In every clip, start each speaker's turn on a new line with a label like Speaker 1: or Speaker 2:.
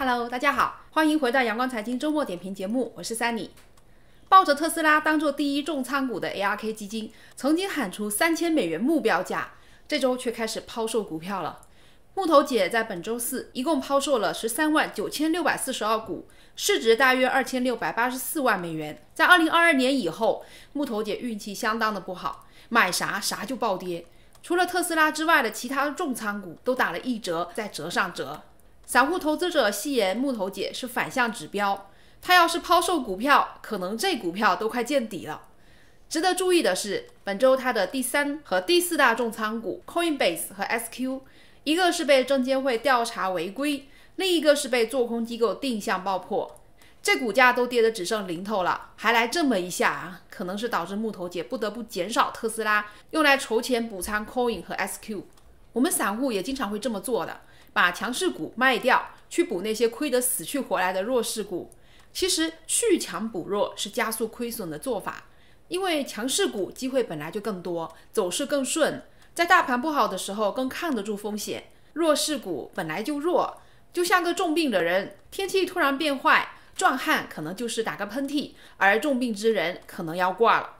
Speaker 1: Hello，大家好，欢迎回到阳光财经周末点评节目，我是 Sunny。抱着特斯拉当做第一重仓股的 ARK 基金，曾经喊出三千美元目标价，这周却开始抛售股票了。木头姐在本周四一共抛售了十三万九千六百四十二股，市值大约二千六百八十四万美元。在二零二二年以后，木头姐运气相当的不好，买啥啥就暴跌，除了特斯拉之外的其他重仓股都打了一折再折上折。散户投资者戏言木头姐是反向指标，她要是抛售股票，可能这股票都快见底了。值得注意的是，本周她的第三和第四大重仓股 Coinbase 和 SQ，一个是被证监会调查违规，另一个是被做空机构定向爆破，这股价都跌得只剩零头了，还来这么一下，啊！可能是导致木头姐不得不减少特斯拉用来筹钱补仓 Coin 和 SQ。我们散户也经常会这么做的。把强势股卖掉，去补那些亏得死去活来的弱势股。其实去强补弱是加速亏损的做法，因为强势股机会本来就更多，走势更顺，在大盘不好的时候更抗得住风险。弱势股本来就弱，就像个重病的人，天气突然变坏，壮汉可能就是打个喷嚏，而重病之人可能要挂了。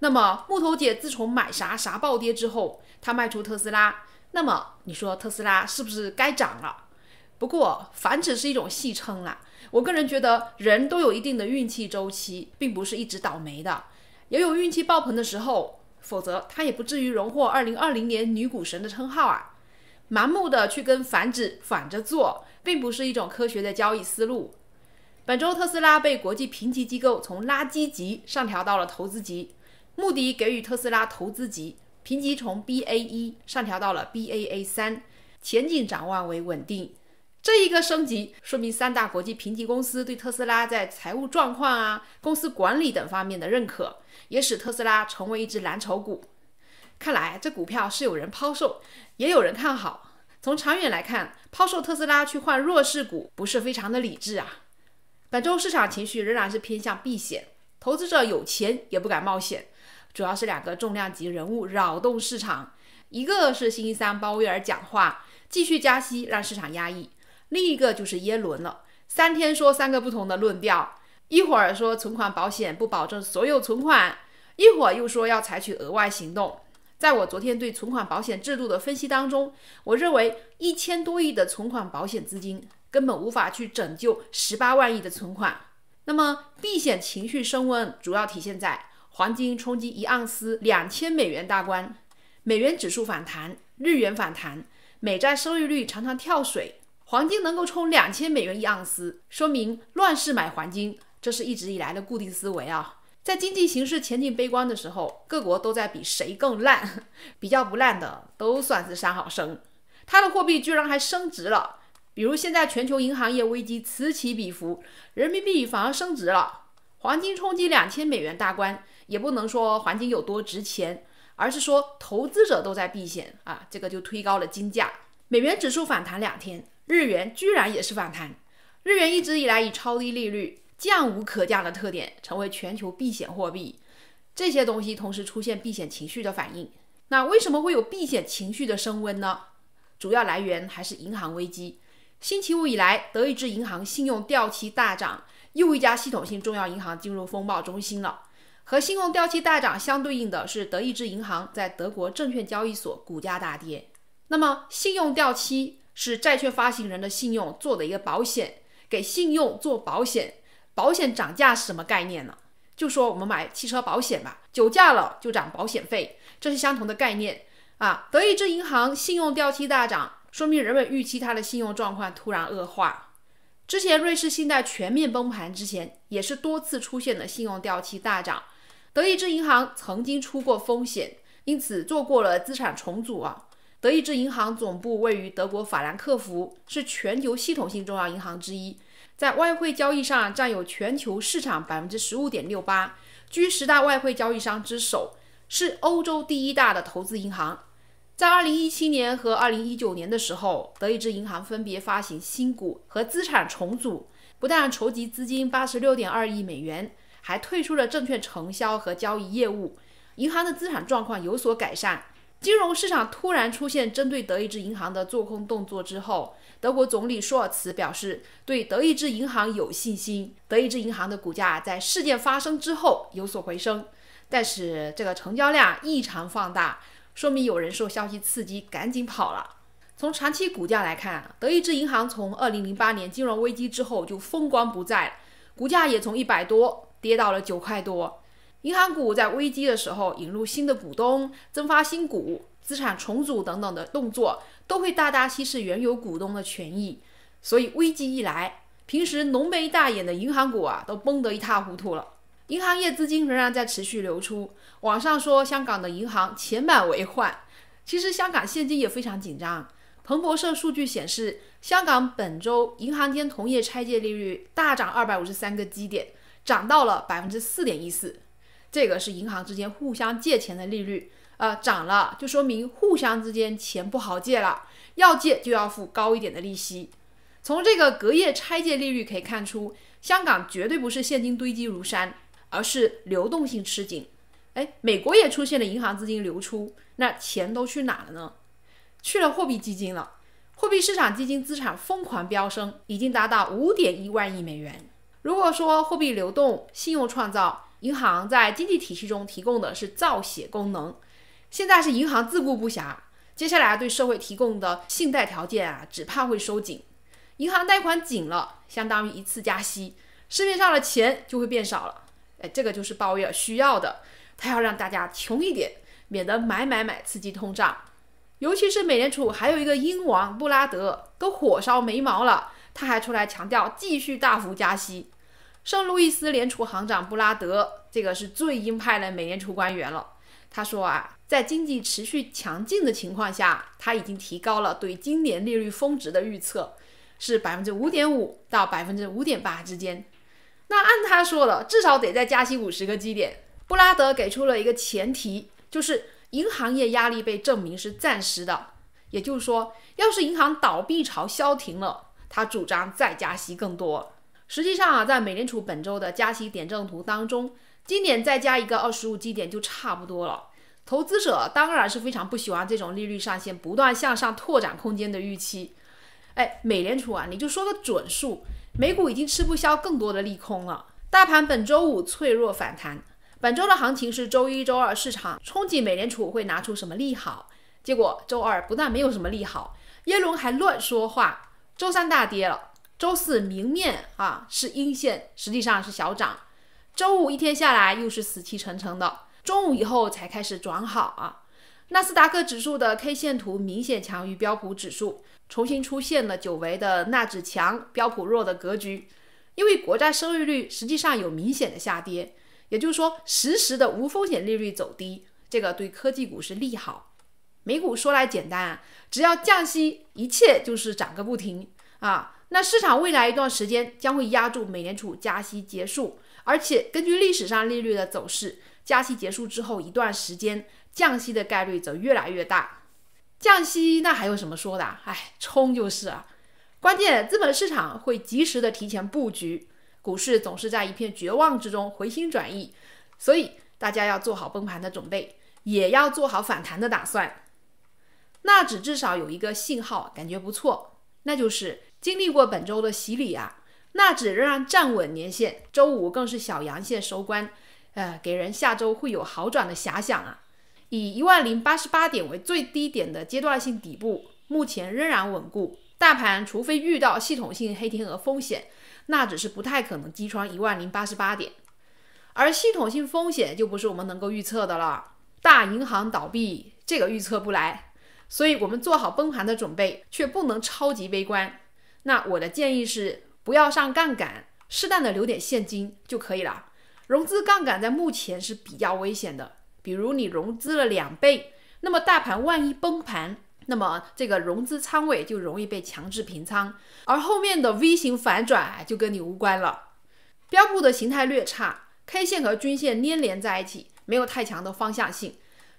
Speaker 1: 那么木头姐自从买啥啥暴跌之后，她卖出特斯拉。那么你说特斯拉是不是该涨了？不过反指是一种戏称啊，我个人觉得人都有一定的运气周期，并不是一直倒霉的，也有运气爆棚的时候，否则他也不至于荣获二零二零年女股神的称号啊。盲目的去跟反指反着做，并不是一种科学的交易思路。本周特斯拉被国际评级机构从垃圾级上调到了投资级，穆迪给予特斯拉投资级。评级从 b a 一1上调到了 Baa3，前景展望为稳定。这一个升级说明三大国际评级公司对特斯拉在财务状况啊、公司管理等方面的认可，也使特斯拉成为一只蓝筹股。看来这股票是有人抛售，也有人看好。从长远来看，抛售特斯拉去换弱势股不是非常的理智啊。本周市场情绪仍然是偏向避险，投资者有钱也不敢冒险。主要是两个重量级人物扰动市场，一个是星期三鲍威尔讲话继续加息让市场压抑，另一个就是耶伦了。三天说三个不同的论调，一会儿说存款保险不保证所有存款，一会儿又说要采取额外行动。在我昨天对存款保险制度的分析当中，我认为一千多亿的存款保险资金根本无法去拯救十八万亿的存款。那么避险情绪升温主要体现在。黄金冲击一盎司两千美元大关，美元指数反弹，日元反弹，美债收益率常常跳水。黄金能够冲两千美元一盎司，说明乱世买黄金，这是一直以来的固定思维啊。在经济形势前景悲观的时候，各国都在比谁更烂，比较不烂的都算是三好生。它的货币居然还升值了，比如现在全球银行业危机此起彼伏，人民币反而升值了。黄金冲击两千美元大关。也不能说黄金有多值钱，而是说投资者都在避险啊，这个就推高了金价。美元指数反弹两天，日元居然也是反弹。日元一直以来以超低利率、降无可降的特点，成为全球避险货币。这些东西同时出现避险情绪的反应，那为什么会有避险情绪的升温呢？主要来源还是银行危机。星期五以来，德意志银行信用掉期大涨，又一家系统性重要银行进入风暴中心了。和信用掉期大涨相对应的是，德意志银行在德国证券交易所股价大跌。那么，信用掉期是债券发行人的信用做的一个保险，给信用做保险，保险涨价是什么概念呢？就说我们买汽车保险吧，酒驾了就涨保险费，这是相同的概念啊。德意志银行信用掉期大涨，说明人们预期它的信用状况突然恶化。之前瑞士信贷全面崩盘之前，也是多次出现了信用掉期大涨。德意志银行曾经出过风险，因此做过了资产重组啊。德意志银行总部位于德国法兰克福，是全球系统性重要银行之一，在外汇交易上占有全球市场百分之十五点六八，居十大外汇交易商之首，是欧洲第一大的投资银行。在二零一七年和二零一九年的时候，德意志银行分别发行新股和资产重组，不但筹集资金八十六点二亿美元。还退出了证券承销和交易业务，银行的资产状况有所改善。金融市场突然出现针对德意志银行的做空动作之后，德国总理舒尔茨表示对德意志银行有信心。德意志银行的股价在事件发生之后有所回升，但是这个成交量异常放大，说明有人受消息刺激赶紧跑了。从长期股价来看，德意志银行从2008年金融危机之后就风光不再，股价也从一百多。跌到了九块多。银行股在危机的时候引入新的股东、增发新股、资产重组等等的动作，都会大大稀释原有股东的权益。所以危机一来，平时浓眉大眼的银行股啊，都崩得一塌糊涂了。银行业资金仍然在持续流出。网上说香港的银行钱满为患，其实香港现金也非常紧张。彭博社数据显示，香港本周银行间同业拆借利率大涨二百五十三个基点。涨到了百分之四点一四，这个是银行之间互相借钱的利率呃，涨了就说明互相之间钱不好借了，要借就要付高一点的利息。从这个隔夜拆借利率可以看出，香港绝对不是现金堆积如山，而是流动性吃紧。哎，美国也出现了银行资金流出，那钱都去哪了呢？去了货币基金了，货币市场基金资产疯狂飙升，已经达到五点一万亿美元。如果说货币流动、信用创造，银行在经济体系中提供的是造血功能。现在是银行自顾不暇，接下来对社会提供的信贷条件啊，只怕会收紧。银行贷款紧了，相当于一次加息，市面上的钱就会变少了。哎，这个就是鲍威尔需要的，他要让大家穷一点，免得买买买刺激通胀。尤其是美联储还有一个英王布拉德都火烧眉毛了，他还出来强调继续大幅加息。圣路易斯联储行长布拉德，这个是最鹰派的美联储官员了。他说啊，在经济持续强劲的情况下，他已经提高了对今年利率峰值的预测，是百分之五点五到百分之五点八之间。那按他说的，至少得再加息五十个基点。布拉德给出了一个前提，就是银行业压力被证明是暂时的，也就是说，要是银行倒闭潮消停了，他主张再加息更多。实际上啊，在美联储本周的加息点阵图当中，今年再加一个二十五基点就差不多了。投资者当然是非常不喜欢这种利率上限不断向上拓展空间的预期。哎，美联储啊，你就说个准数，美股已经吃不消更多的利空了。大盘本周五脆弱反弹，本周的行情是周一周二市场憧憬美联储会拿出什么利好，结果周二不但没有什么利好，耶伦还乱说话，周三大跌了。周四明面啊是阴线，实际上是小涨。周五一天下来又是死气沉沉的，中午以后才开始转好啊。纳斯达克指数的 K 线图明显强于标普指数，重新出现了久违的纳指强、标普弱的格局。因为国债收益率实际上有明显的下跌，也就是说实时的无风险利率走低，这个对科技股是利好。美股说来简单，只要降息，一切就是涨个不停啊。那市场未来一段时间将会压住美联储加息结束，而且根据历史上利率的走势，加息结束之后一段时间降息的概率则越来越大。降息那还有什么说的？哎，冲就是啊！关键资本市场会及时的提前布局，股市总是在一片绝望之中回心转意，所以大家要做好崩盘的准备，也要做好反弹的打算。那只至少有一个信号感觉不错，那就是。经历过本周的洗礼啊，纳指仍然站稳年线，周五更是小阳线收官，呃，给人下周会有好转的遐想啊。以一万零八十八点为最低点的阶段性底部，目前仍然稳固。大盘除非遇到系统性黑天鹅风险，那只是不太可能击穿一万零八十八点，而系统性风险就不是我们能够预测的了。大银行倒闭这个预测不来，所以我们做好崩盘的准备，却不能超级悲观。那我的建议是不要上杠杆，适当的留点现金就可以了。融资杠杆在目前是比较危险的，比如你融资了两倍，那么大盘万一崩盘，那么这个融资仓位就容易被强制平仓，而后面的 V 型反转就跟你无关了。标普的形态略差，K 线和均线粘连在一起，没有太强的方向性。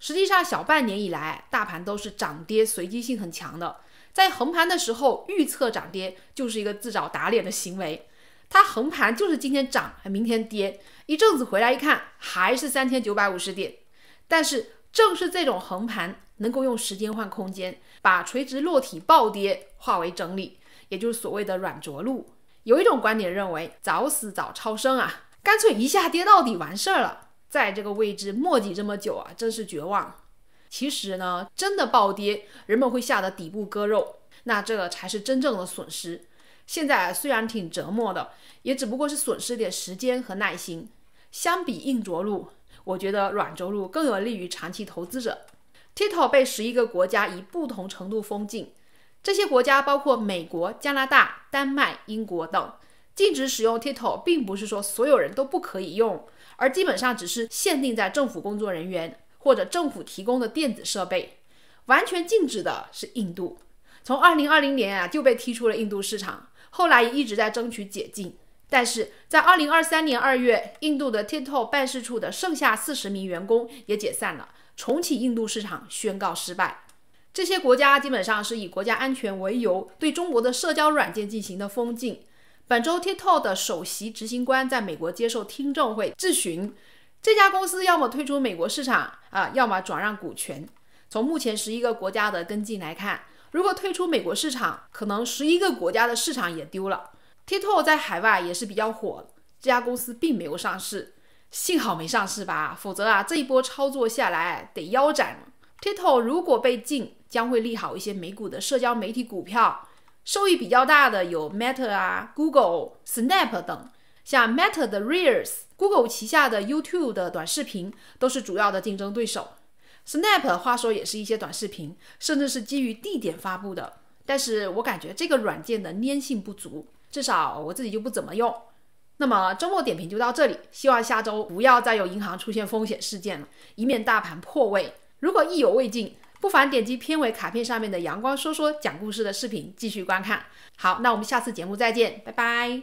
Speaker 1: 实际上小半年以来，大盘都是涨跌随机性很强的。在横盘的时候预测涨跌就是一个自找打脸的行为，它横盘就是今天涨，明天跌，一阵子回来一看还是三千九百五十点。但是正是这种横盘能够用时间换空间，把垂直落体暴跌化为整理，也就是所谓的软着陆。有一种观点认为早死早超生啊，干脆一下跌到底完事儿了，在这个位置墨迹这么久啊，真是绝望。其实呢，真的暴跌，人们会吓得底部割肉，那这个才是真正的损失。现在虽然挺折磨的，也只不过是损失点时间和耐心。相比硬着陆，我觉得软着陆更有利于长期投资者。Tito 被十一个国家以不同程度封禁，这些国家包括美国、加拿大、丹麦、英国等，禁止使用 Tito，并不是说所有人都不可以用，而基本上只是限定在政府工作人员。或者政府提供的电子设备，完全禁止的是印度，从二零二零年啊就被踢出了印度市场，后来一直在争取解禁，但是在二零二三年二月，印度的 TikTok 办事处的剩下四十名员工也解散了，重启印度市场宣告失败。这些国家基本上是以国家安全为由，对中国的社交软件进行的封禁。本周 TikTok 的首席执行官在美国接受听证会质询。这家公司要么退出美国市场啊，要么转让股权。从目前十一个国家的跟进来看，如果退出美国市场，可能十一个国家的市场也丢了。TikTok 在海外也是比较火，这家公司并没有上市，幸好没上市吧，否则啊，这一波操作下来得腰斩。TikTok 如果被禁，将会利好一些美股的社交媒体股票，受益比较大的有 Meta 啊、Google、Snap 等，像 Meta 的 r a r l s Google 旗下的 YouTube 的短视频都是主要的竞争对手。Snap 话说也是一些短视频，甚至是基于地点发布的，但是我感觉这个软件的粘性不足，至少我自己就不怎么用。那么周末点评就到这里，希望下周不要再有银行出现风险事件了，以免大盘破位。如果意犹未尽，不妨点击片尾卡片上面的“阳光说说讲故事”的视频继续观看。好，那我们下次节目再见，拜拜。